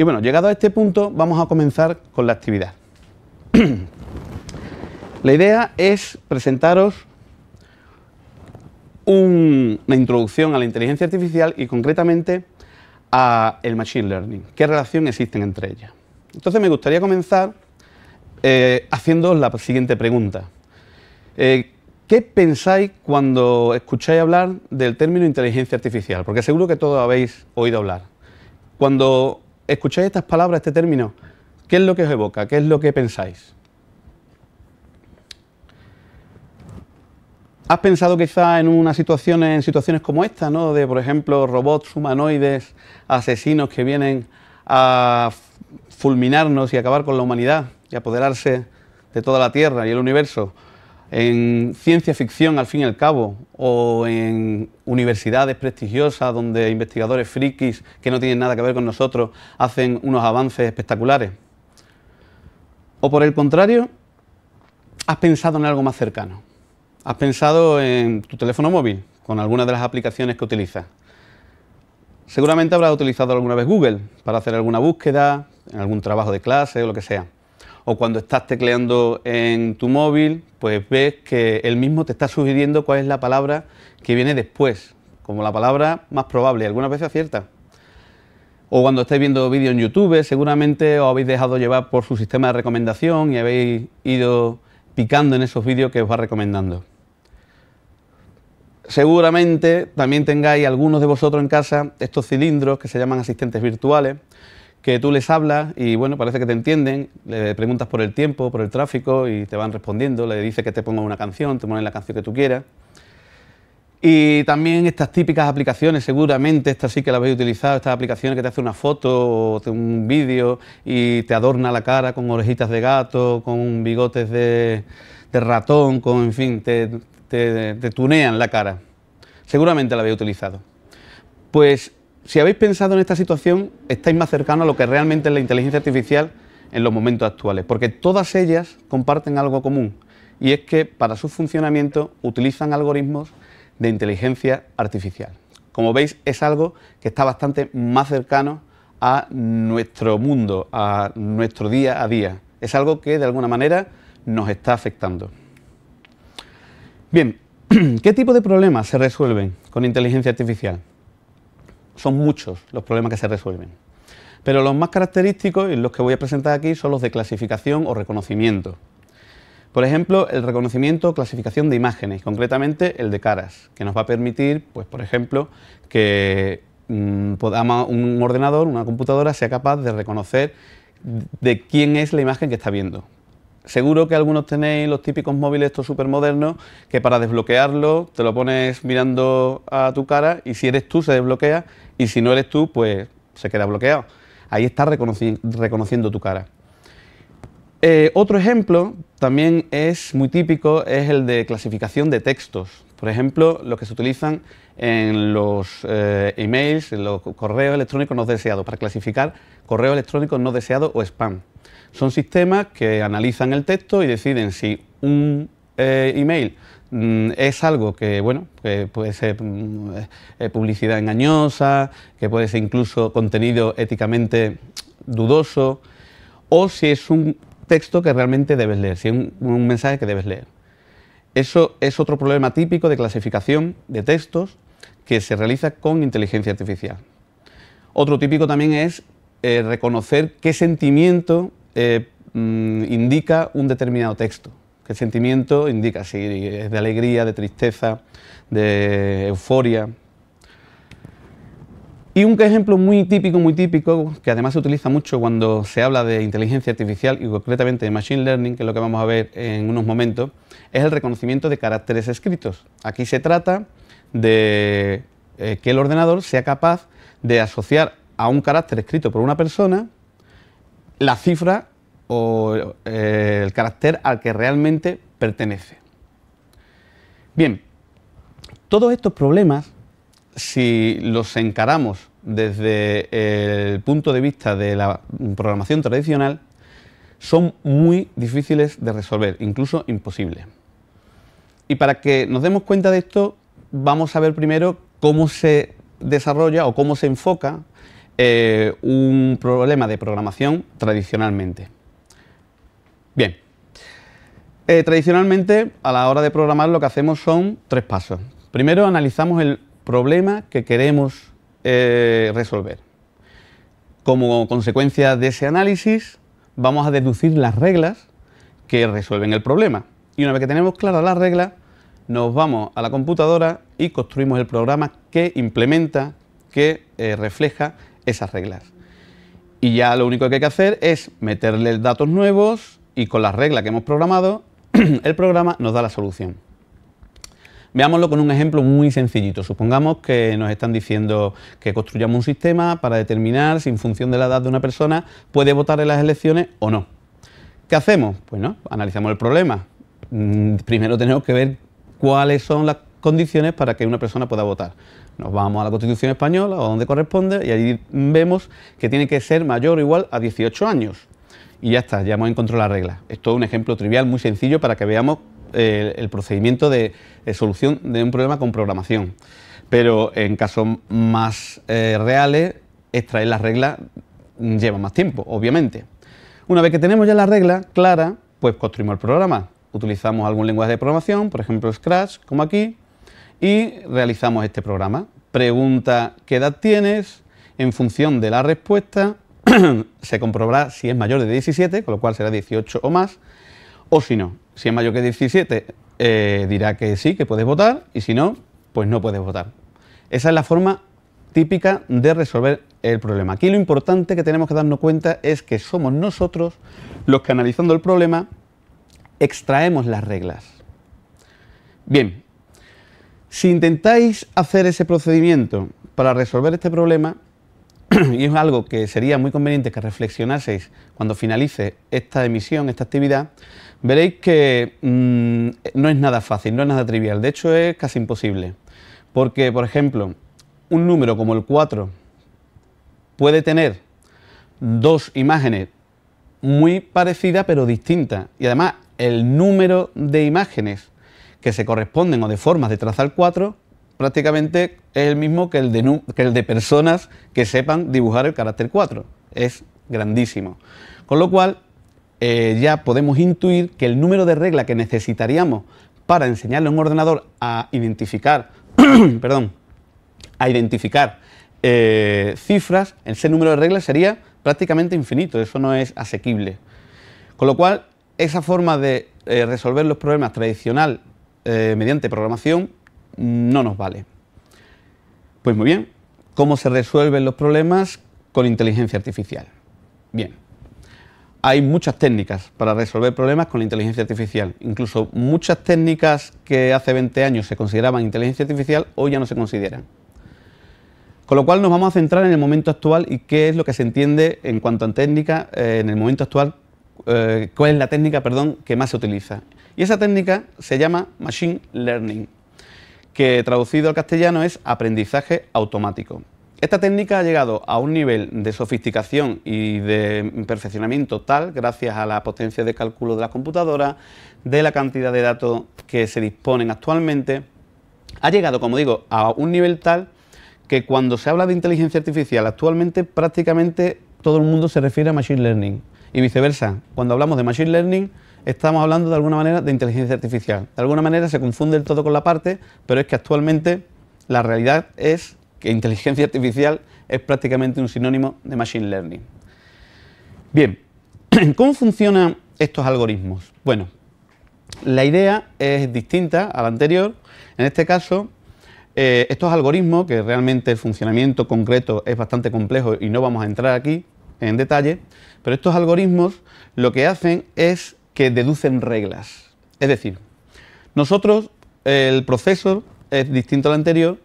Y bueno, llegado a este punto, vamos a comenzar con la actividad. la idea es presentaros una introducción a la inteligencia artificial y concretamente a el machine learning, qué relación existen entre ellas. Entonces me gustaría comenzar eh, haciendo la siguiente pregunta. Eh, ¿Qué pensáis cuando escucháis hablar del término inteligencia artificial? Porque seguro que todos habéis oído hablar. Cuando escucháis estas palabras, este término, ¿qué es lo que os evoca? ¿Qué es lo que pensáis? ¿Has pensado quizá en una situaciones, en situaciones como esta, ¿no? de por ejemplo robots humanoides, asesinos que vienen a fulminarnos y acabar con la humanidad y apoderarse de toda la Tierra y el universo? en ciencia ficción al fin y al cabo, o en universidades prestigiosas donde investigadores frikis que no tienen nada que ver con nosotros hacen unos avances espectaculares? ¿O por el contrario, has pensado en algo más cercano? ¿Has pensado en tu teléfono móvil con alguna de las aplicaciones que utilizas? Seguramente habrás utilizado alguna vez Google para hacer alguna búsqueda, en algún trabajo de clase o lo que sea o cuando estás tecleando en tu móvil, pues ves que el mismo te está sugiriendo cuál es la palabra que viene después, como la palabra más probable, algunas veces acierta. O cuando estáis viendo vídeos en YouTube, seguramente os habéis dejado llevar por su sistema de recomendación y habéis ido picando en esos vídeos que os va recomendando. Seguramente también tengáis algunos de vosotros en casa estos cilindros que se llaman asistentes virtuales, que tú les hablas y bueno, parece que te entienden, le preguntas por el tiempo, por el tráfico y te van respondiendo, le dices que te ponga una canción, te ponen la canción que tú quieras. Y también estas típicas aplicaciones, seguramente estas sí que la habéis utilizado, estas aplicaciones que te hace una foto o un vídeo y te adorna la cara con orejitas de gato, con bigotes de, ratón, con, en fin, te, te, tunean la cara. Seguramente la habéis utilizado. Pues si habéis pensado en esta situación, estáis más cercanos a lo que realmente es la inteligencia artificial en los momentos actuales, porque todas ellas comparten algo común, y es que para su funcionamiento utilizan algoritmos de inteligencia artificial. Como veis, es algo que está bastante más cercano a nuestro mundo, a nuestro día a día. Es algo que de alguna manera nos está afectando. Bien, ¿qué tipo de problemas se resuelven con inteligencia artificial? son muchos los problemas que se resuelven. Pero los más característicos y los que voy a presentar aquí son los de clasificación o reconocimiento. Por ejemplo, el reconocimiento o clasificación de imágenes, concretamente el de caras, que nos va a permitir, pues, por ejemplo, que mm, un ordenador, una computadora, sea capaz de reconocer de quién es la imagen que está viendo. Seguro que algunos tenéis los típicos móviles estos súper modernos que para desbloquearlo te lo pones mirando a tu cara y si eres tú se desbloquea y si no eres tú pues se queda bloqueado. Ahí está reconociendo tu cara. Eh, otro ejemplo también es muy típico, es el de clasificación de textos. Por ejemplo, los que se utilizan en los eh, emails, en los correos electrónicos no deseados, para clasificar correos electrónicos no deseados o spam. Son sistemas que analizan el texto y deciden si un eh, email mm, es algo que, bueno, que puede ser mm, eh, publicidad engañosa, que puede ser incluso contenido éticamente dudoso, o si es un texto que realmente debes leer, si es un mensaje que debes leer. Eso es otro problema típico de clasificación de textos que se realiza con inteligencia artificial. Otro típico también es eh, reconocer qué sentimiento eh, mm, indica un determinado texto. ¿Qué sentimiento indica? Si es de alegría, de tristeza, de euforia, y un ejemplo muy típico, muy típico, que además se utiliza mucho cuando se habla de inteligencia artificial y concretamente de machine learning, que es lo que vamos a ver en unos momentos, es el reconocimiento de caracteres escritos. Aquí se trata de eh, que el ordenador sea capaz de asociar a un carácter escrito por una persona la cifra o eh, el carácter al que realmente pertenece. Bien, todos estos problemas si los encaramos desde el punto de vista de la programación tradicional son muy difíciles de resolver, incluso imposibles. Y para que nos demos cuenta de esto, vamos a ver primero cómo se desarrolla o cómo se enfoca eh, un problema de programación tradicionalmente. Bien, eh, tradicionalmente a la hora de programar lo que hacemos son tres pasos. Primero analizamos el problema que queremos eh, resolver. Como consecuencia de ese análisis, vamos a deducir las reglas que resuelven el problema. Y una vez que tenemos claras las reglas, nos vamos a la computadora y construimos el programa que implementa, que eh, refleja esas reglas. Y ya lo único que hay que hacer es meterle datos nuevos y con las reglas que hemos programado, el programa nos da la solución. Veámoslo con un ejemplo muy sencillito. Supongamos que nos están diciendo que construyamos un sistema para determinar si en función de la edad de una persona puede votar en las elecciones o no. ¿Qué hacemos? Pues no, analizamos el problema. Mm, primero tenemos que ver cuáles son las condiciones para que una persona pueda votar. Nos vamos a la Constitución Española o a donde corresponde y ahí vemos que tiene que ser mayor o igual a 18 años. Y ya está, ya hemos encontrado la regla. Esto es un ejemplo trivial, muy sencillo, para que veamos el procedimiento de, solución de un problema con programación. Pero en casos más eh, reales, extraer las reglas lleva más tiempo, obviamente. Una vez que tenemos ya la regla clara, pues construimos el programa. Utilizamos algún lenguaje de programación, por ejemplo Scratch, como aquí, y realizamos este programa. Pregunta qué edad tienes, en función de la respuesta se comprobará si es mayor de 17, con lo cual será 18 o más, o si no si es mayor que 17, eh, dirá que sí, que puedes votar, y si no, pues no puedes votar. Esa es la forma típica de resolver el problema. Aquí lo importante que tenemos que darnos cuenta es que somos nosotros los que analizando el problema extraemos las reglas. Bien, si intentáis hacer ese procedimiento para resolver este problema, y es algo que sería muy conveniente que reflexionaseis cuando finalice esta emisión, esta actividad, veréis que mm, no es nada fácil, no es nada trivial, de hecho es casi imposible. Porque, por ejemplo, un número como el 4 puede tener dos imágenes muy parecidas pero distintas. Y además el número de imágenes que se corresponden o de formas de trazar 4 prácticamente es el mismo que el, de, que el de personas que sepan dibujar el carácter 4. Es grandísimo. Con lo cual, eh, ya podemos intuir que el número de reglas que necesitaríamos para enseñarle a un ordenador a identificar, perdón, a identificar eh, cifras, ese número de reglas sería prácticamente infinito, eso no es asequible. Con lo cual, esa forma de eh, resolver los problemas tradicional mediante programación no nos vale. Pues muy bien, ¿cómo se resuelven los problemas con inteligencia artificial? Bien, hay muchas técnicas para resolver problemas con la inteligencia artificial. Incluso muchas técnicas que hace 20 años se consideraban inteligencia artificial hoy ya no se consideran. Con lo cual nos vamos a centrar en el momento actual y qué es lo que se entiende en cuanto a técnica eh, en el momento actual, eh, cuál es la técnica perdón, que más se utiliza. Y esa técnica se llama Machine Learning, que traducido al castellano es aprendizaje automático. Esta técnica ha llegado a un nivel de sofisticación y de perfeccionamiento tal, gracias a la potencia de cálculo de las computadoras, de la cantidad de datos que se disponen actualmente, ha llegado, como digo, a un nivel tal que cuando se habla de inteligencia artificial actualmente prácticamente todo el mundo se refiere a Machine Learning y viceversa. Cuando hablamos de Machine Learning estamos hablando de alguna manera de inteligencia artificial. De alguna manera se confunde el todo con la parte, pero es que actualmente la realidad es que inteligencia artificial es prácticamente un sinónimo de machine learning. Bien, ¿cómo funcionan estos algoritmos? Bueno, la idea es distinta a la anterior. En este caso, eh, estos algoritmos, que realmente el funcionamiento concreto es bastante complejo y no vamos a entrar aquí en detalle, pero estos algoritmos lo que hacen es que deducen reglas. Es decir, nosotros, el proceso es distinto al anterior,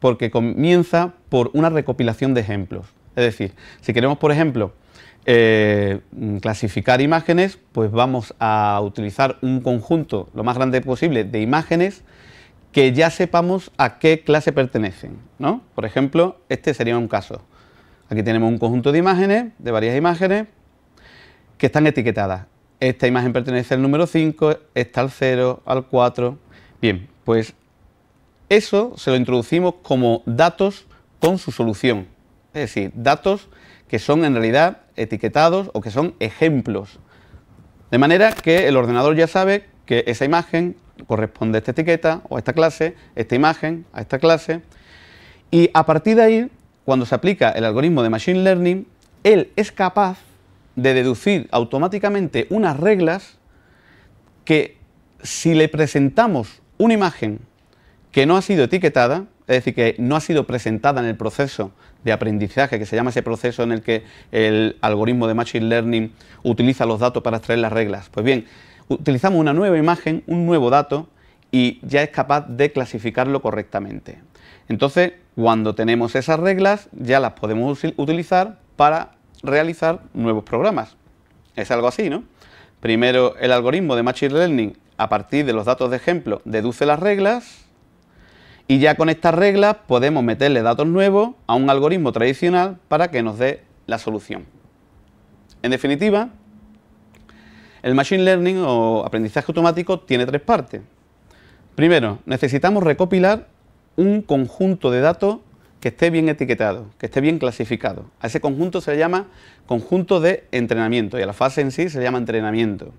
porque comienza por una recopilación de ejemplos. Es decir, si queremos, por ejemplo, eh, mm, clasificar imágenes, pues vamos a utilizar un conjunto lo más grande posible de imágenes que ya sepamos a qué clase pertenecen. ¿no? Por ejemplo, este sería un caso. Aquí tenemos un conjunto de imágenes, de varias imágenes, que están etiquetadas. Esta imagen pertenece al número 5, está al 0, al 4. Bien, pues eso se lo introducimos como datos con su solución, es decir, datos que son en realidad etiquetados o que son ejemplos. De manera que el ordenador ya sabe que esa imagen corresponde a esta etiqueta o a esta clase, esta imagen a esta clase, y a partir de ahí, cuando se aplica el algoritmo de Machine Learning, él es capaz de deducir automáticamente unas reglas que si le presentamos una imagen que no ha sido etiquetada, es decir, que no ha sido presentada en el proceso de aprendizaje, que se llama ese proceso en el que el algoritmo de Machine Learning utiliza los datos para extraer las reglas. Pues bien, utilizamos una nueva imagen, un nuevo dato y ya es capaz de clasificarlo correctamente. Entonces, cuando tenemos esas reglas, ya las podemos utilizar para realizar nuevos programas. Es algo así, ¿no? Primero, el algoritmo de Machine Learning, a partir de los datos de ejemplo, deduce las reglas, y ya con estas reglas podemos meterle datos nuevos a un algoritmo tradicional para que nos dé la solución. En definitiva, el Machine Learning o aprendizaje automático tiene tres partes. Primero, necesitamos recopilar un conjunto de datos que esté bien etiquetado, que esté bien clasificado. A ese conjunto se le llama conjunto de entrenamiento y a la fase en sí se le llama entrenamiento.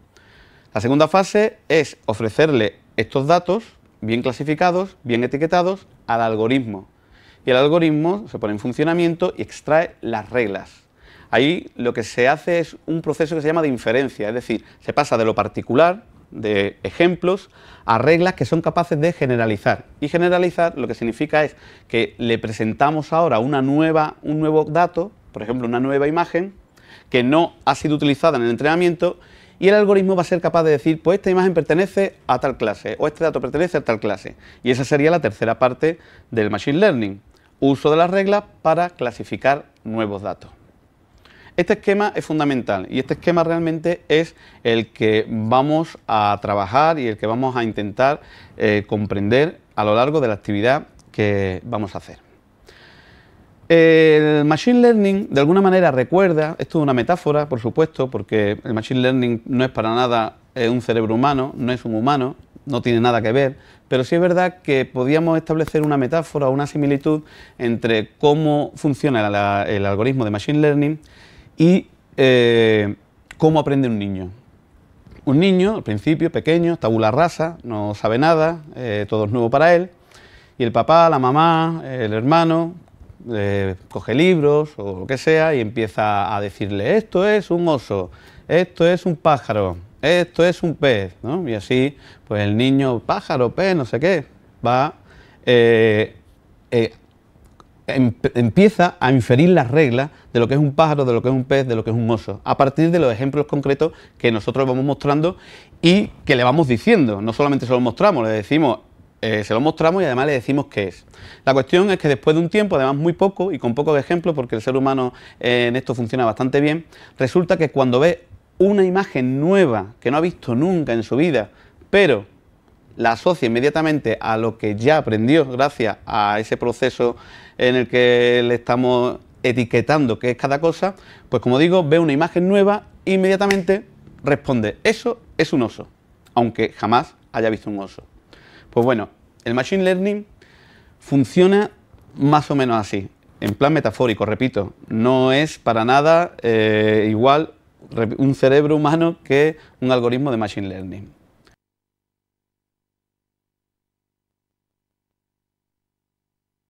La segunda fase es ofrecerle estos datos bien clasificados, bien etiquetados al algoritmo. Y el algoritmo se pone en funcionamiento y extrae las reglas. Ahí lo que se hace es un proceso que se llama de inferencia, es decir, se pasa de lo particular, de ejemplos, a reglas que son capaces de generalizar. Y generalizar lo que significa es que le presentamos ahora una nueva, un nuevo dato, por ejemplo, una nueva imagen, que no ha sido utilizada en el entrenamiento y el algoritmo va a ser capaz de decir, pues esta imagen pertenece a tal clase o este dato pertenece a tal clase. Y esa sería la tercera parte del Machine Learning, uso de las reglas para clasificar nuevos datos. Este esquema es fundamental y este esquema realmente es el que vamos a trabajar y el que vamos a intentar eh, comprender a lo largo de la actividad que vamos a hacer. El Machine Learning, de alguna manera, recuerda, esto es una metáfora, por supuesto, porque el Machine Learning no es para nada eh, un cerebro humano, no es un humano, no tiene nada que ver, pero sí es verdad que podíamos establecer una metáfora, una similitud entre cómo funciona el algoritmo de Machine Learning y eh, cómo aprende un niño. Un niño, al principio, pequeño, tabula rasa, no sabe nada, eh, todo es nuevo para él, y el papá, la mamá, el hermano, eh, coge libros o lo que sea y empieza a decirle, esto es un oso, esto es un pájaro, esto es un pez, ¿no? Y así, pues el niño, pájaro, pez, no sé qué, va, eh, eh, em, empieza a inferir las reglas de lo que es un pájaro, de lo que es un pez, de lo que es un oso, a partir de los ejemplos concretos que nosotros vamos mostrando y que le vamos diciendo, no solamente se lo mostramos, le decimos, eh, se lo mostramos y además le decimos qué es. La cuestión es que después de un tiempo, además muy poco y con pocos ejemplos, porque el ser humano eh, en esto funciona bastante bien, resulta que cuando ve una imagen nueva que no ha visto nunca en su vida, pero la asocia inmediatamente a lo que ya aprendió gracias a ese proceso en el que le estamos etiquetando qué es cada cosa, pues como digo, ve una imagen nueva e inmediatamente responde, eso es un oso, aunque jamás haya visto un oso. Pues bueno, el Machine Learning funciona más o menos así, en plan metafórico, repito, no es para nada eh, igual un cerebro humano que un algoritmo de Machine Learning.